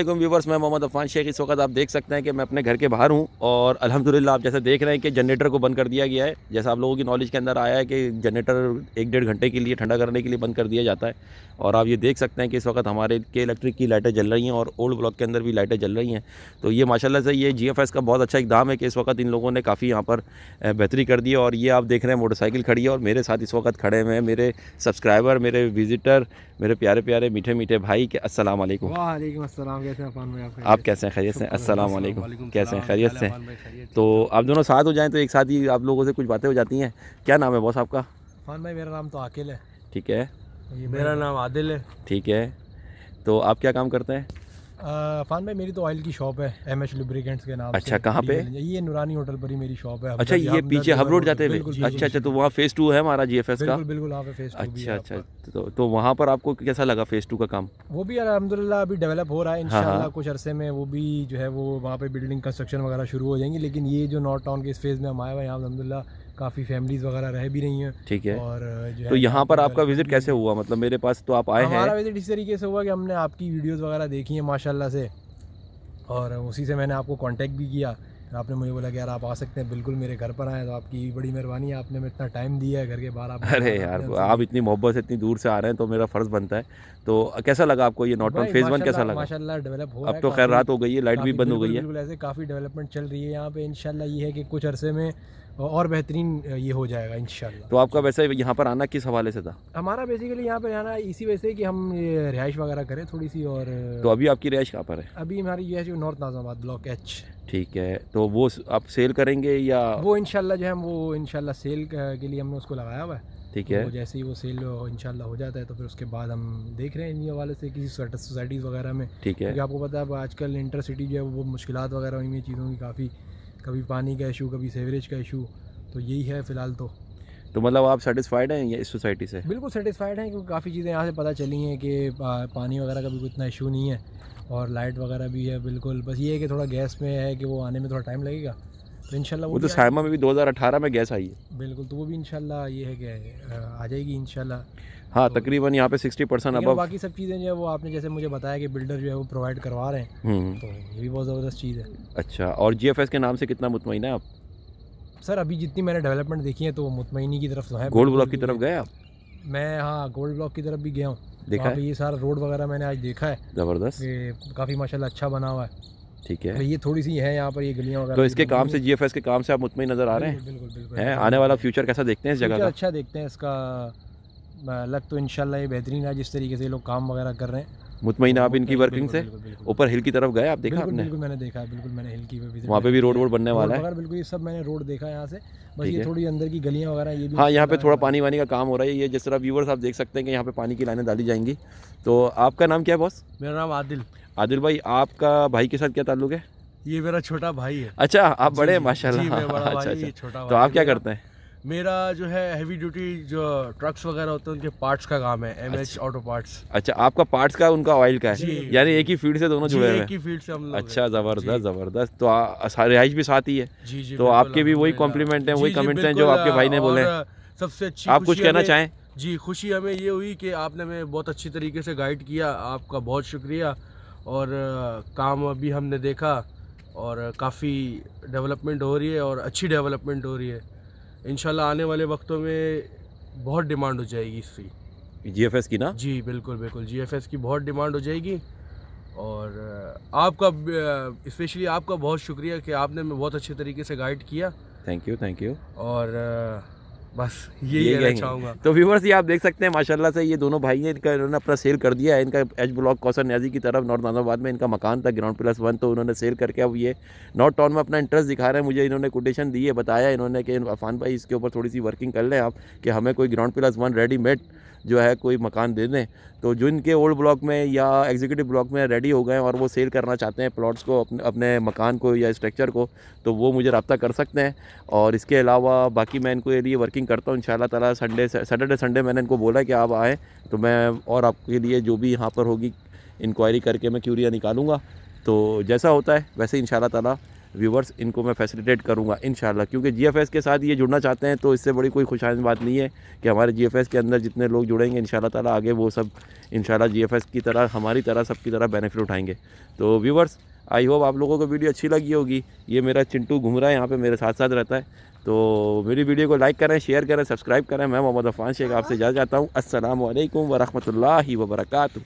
अल्लाम व्यूवर्स मैं मोहम्मद अफान शेख इस वक्त आप देख सकते हैं कि मैं अपने घर के बाहर हूँ और अल्हम्दुलिल्लाह आप जैसे देख रहे हैं कि जनरेटर को बंद कर दिया गया है जैसा आप लोगों की नॉलेज के अंदर आया है कि जनरेटर एक डेढ़ घंटे के लिए ठंडा करने के लिए बंद कर दिया जाता है और आप ये देख सकते हैं कि इस वक्त हमारे के इलेक्ट्रिक की लाइटें जल रही हैं और ओल्ड ब्लॉक के अंदर भी लाइटें जल रही हैं तो ये माशाला से ये जी का बहुत अच्छा इकदाम है कि इस वक्त इन लोगों ने काफ़ी यहाँ पर बेहतरी कर दी है और ये आप देख रहे हैं मोटरसाइकिल खड़ी है और मेरे साथ इस वक्त खड़े हुए हैं मेरे सब्सक्राइबर मेरे विजिटर मेरे प्यारे प्यारे मीठे मीठे भाई के असल वालेकुम आप कैसे हैं खैरियत से असल कैसे हैं खैरियत से तो आप दोनों साथ हो जाएँ तो एक साथ ही आप लोगों से कुछ बातें हो जाती हैं क्या नाम है बॉस आपका फान भाई मेरा नाम तो आकिल है ठीक है मेरा नाम आदिल है ठीक है तो आप क्या काम करते हैं फान भाई मेरी तो ऑयल की शॉप है एम एच लुब्रिकेंट्स के नाम अच्छा कहाँ पे ये नुरानी होटल पर ही मेरी शॉप है अच्छा ये पीछे हब रोड जाते हैं अच्छा अच्छा तो वहाँ फेस टू है हमारा जी एफ एस का बिल्कुल वहाँ पे फेस अच्छा अच्छा तो तो वहाँ पर आपको कैसा लगा फेस टू का काम वो भी अलहमदिल्ला अभी डेवलप हो रहा है हाँ, हाँ। इन कुछ अरसे में वो भी जो है वो वहाँ पे बिल्डिंग कंस्ट्रक्शन वगैरह शुरू हो जाएंगी लेकिन ये जो नॉर्थ टाउन के इस फेज़ में हम आए हुए हैं अलहमदिल्ला काफ़ी फैमिलीज वगैरह रह भी रही हैं ठीक है और जो तो यहाँ पर आपका विजिट कैसे हुआ मतलब मेरे पास तो आप आए हैं हमारा विजिट इस तरीके से हुआ कि हमने आपकी वीडियोस वगैरह देखी हैं माशाल्लाह से और उसी से मैंने आपको कांटेक्ट भी किया आपने मुझे बोला कि यार आप आ सकते हैं बिल्कुल मेरे घर पर आए तो आपकी बड़ी मेहरबानी है आपने इतना टाइम दिया है घर के बाहर आप अरे यार आप इतनी मोहब्बत से इतनी दूर से आ रहे हैं तो मेरा फ़र्ज़ बनता है तो कैसा लगा आपको ये नॉट फेज़ वन कैसा लगा माशाल्लाह डेवलप हो अब तो खैर रात हो गई है लाइट भी बंद हो गई है बिल्कुल ऐसे काफ़ी डेवलपमेंट चल रही है यहाँ पे इनशाला ये है कि कुछ अरसे में और बेहतरीन ये हो जाएगा इन तो आपका वैसे यहाँ पर आना किस हवाले से था हमारा बेसिकली यहाँ पर आना इसी वजह से कि हम रिहाइश वगैरह करें थोड़ी सी और तो अभी आपकी रिहाइश कहाँ पर है अभी हमारी रिहाइश नॉर्थ नाजाबाद ब्लॉक एच ठीक है तो वो आप सेल करेंगे या वो इनशाला जो है वो इनशाला सेल के लिए हमने उसको लगाया हुआ है ठीक है तो जैसे ही वो सेल इंशाल्लाह हो जाता है तो फिर उसके बाद हम देख रहे हैं इन हवाले से किसी सोसाइटीज़ वगैरह में ठीक है क्योंकि आपको पता है आजकल इंटर सिटी जो है वो मुश्किल वगैरह हैं चीज़ों की काफ़ी कभी पानी का इशू कभी सेवरेज का इशू तो यही है फ़िलहाल तो तो मतलब आप सेटिस्फाइड हैं या इस सोसाइटी से बिल्कुल सेटिस्फाइड हैं क्योंकि काफ़ी चीज़ें यहाँ से पता चली हैं कि पानी वगैरह का भी कोई इतना इशू नहीं है और लाइट वगैरह भी है बिल्कुल बस ये है कि थोड़ा गैस में है कि वो आने में थोड़ा टाइम लगेगा तो इनशाला वो, तो सायमा में भी 2018 में गैस आई है बिल्कुल तो वो भी इनशाला ये है कि आ जाएगी इनशाला हाँ तो, तकरीबन यहाँ पे 60 परसेंट अब बाकी सब चीज़ें जो है वो आपने जैसे मुझे बताया कि बिल्डर जो है वो प्रोवाइड करवा रहे हैं हम्म, हम्म। तो ये भी बहुत ज़बरदस्त चीज़ है अच्छा और जी के नाम से कितना मुतमिन है आप सर अभी जितनी मैंने डेवलपमेंट देखी है तो मुतमिनी की तरफ तो है गोल्ड ब्लॉक की तरफ गए आप मैं हाँ गोल्ड ब्लॉक की तरफ भी गया हूँ देखा ये सारा रोड वगैरह मैंने आज देखा है ज़बरदस्त काफ़ी माशाल्लाह अच्छा बना हुआ है ठीक है ये थोड़ी सी है यहाँ पर ये गलियाँ वगैरह तो इसके काम से जी के काम से आप मुतमिन नज़र आ रहे हैं बिल्कुल बिल्कुल आने वाला फ्यूचर कैसा देखते हैं इस जगह अच्छा देखते हैं इसका लग तो इनशाला ये बेहतरीन है जिस तरीके से लोग काम वगैरह कर रहे हैं मुतमिन आप इनकी वर्किंग से ऊपर हिल की तरफ गए आप देखा आपने बिल्कुल मैंने देखा है बिल्कुल मैंने हिल की वहाँ पे भी रोड वोड बनने वाला है बिल्कुल ये सब मैंने रोड देखा यहाँ से बस ये थोड़ी अंदर की गलियाँ वगैरह ये हाँ यहाँ पे थोड़ा पानी वानी का काम हो रहा है ये जिस तरह व्यूवर्स आप देख सकते हैं कि यहाँ पे पानी की लाइनें डाली जाएंगी तो आपका नाम क्या है बॉस मेरा नाम आदिल आदिल भाई आपका भाई के साथ क्या ताल्लुक है ये मेरा छोटा भाई है अच्छा आप बड़े हैं माशाल्लाह अच्छा अच्छा तो आप क्या करते हैं मेरा जो है हैवी ड्यूटी जो ट्रक्स वगैरह होते हैं उनके पार्ट्स का काम है एम एच ऑटो पार्ट्स अच्छा आपका पार्ट्स का उनका ऑयल का है यानी एक ही फील्ड से दोनों जुड़े हुए हैं एक ही फील्ड से हम लोग अच्छा जबरदस्त जबरदस्त तो रिहाइश भी साथ ही है जी जी तो आपके भी वही कॉम्प्लीमेंट है वही कमेंट्स हैं जो आपके भाई ने बोले सबसे अच्छी आप कुछ कहना चाहें जी खुशी हमें ये हुई कि आपने हमें बहुत अच्छी तरीके से गाइड किया आपका बहुत शुक्रिया और काम अभी हमने देखा और काफ़ी डेवलपमेंट हो रही है और अच्छी डेवलपमेंट हो रही है इन आने वाले वक्तों में बहुत डिमांड हो जाएगी इसकी जीएफएस की ना जी बिल्कुल बिल्कुल जीएफएस की बहुत डिमांड हो जाएगी और आपका इस्पेशली आपका बहुत शुक्रिया कि आपने बहुत अच्छे तरीके से गाइड किया थैंक यू थैंक यू और बस यही ये कहना चाहूँगा तो व्यूवर्स ये आप देख सकते हैं माशाल्लाह से ये दोनों भाई हैं इनका इन्होंने अपना सेल कर दिया है इनका एच ब्लॉक कौशन न्याजी की तरफ नॉर्थ नाजाबाद में इनका मकान था ग्राउंड प्लस वन तो उन्होंने सेल करके अब ये नॉर्थ टाउन में अपना इंटरेस्ट दिखा रहे हैं मुझे इन्होंने कोटेशन दी है बताया इन्होंने कि अफान भाई इसके ऊपर थोड़ी सी वर्किंग कर लें आप कि हमें कोई ग्राउंड प्लस वन रेडीमेड जो है कोई मकान दे दें तो जो इनके ओल्ड ब्लॉक में या एग्जीक्यूटिव ब्लॉक में रेडी हो गए और वो सेल करना चाहते हैं प्लॉट्स को अपने अपने मकान को या स्ट्रक्चर को तो वो मुझे रबता कर सकते हैं और इसके अलावा बाकी मैं इनको लिए वर्किंग करता हूँ इन तला संडे सैटरडे संडे मैंने इनको बोला कि आप आएँ तो मैं और आपके लिए जो भी यहाँ पर होगी इंक्वायरी करके मैं क्यूरिया निकालूंगा तो जैसा होता है वैसे इन ताला व्यूवर्स इनको मैं फैसिलिटेट करूँगा इन क्योंकि जी के साथ ये जुड़ना चाहते हैं तो इससे बड़ी कोई खुशाइन बात नहीं है कि हमारे जी के अंदर जितने लोग जुड़ेंगे इन ताला आगे वो सब इन जी की तरह हमारी तरह सबकी तरह बेनिफिट उठाएंगे तो व्यूवर्स आई होप आप लोगों को वीडियो अच्छी लगी होगी ये मेरा चिंटू घूम रहा है यहाँ पे मेरे साथ साथ रहता है तो मेरी वीडियो को लाइक करें शेयर करें सब्सक्राइब करें मैं मोहम्मद अफान शेख आपसे जा जाता हूँ असल वरहमल वर्का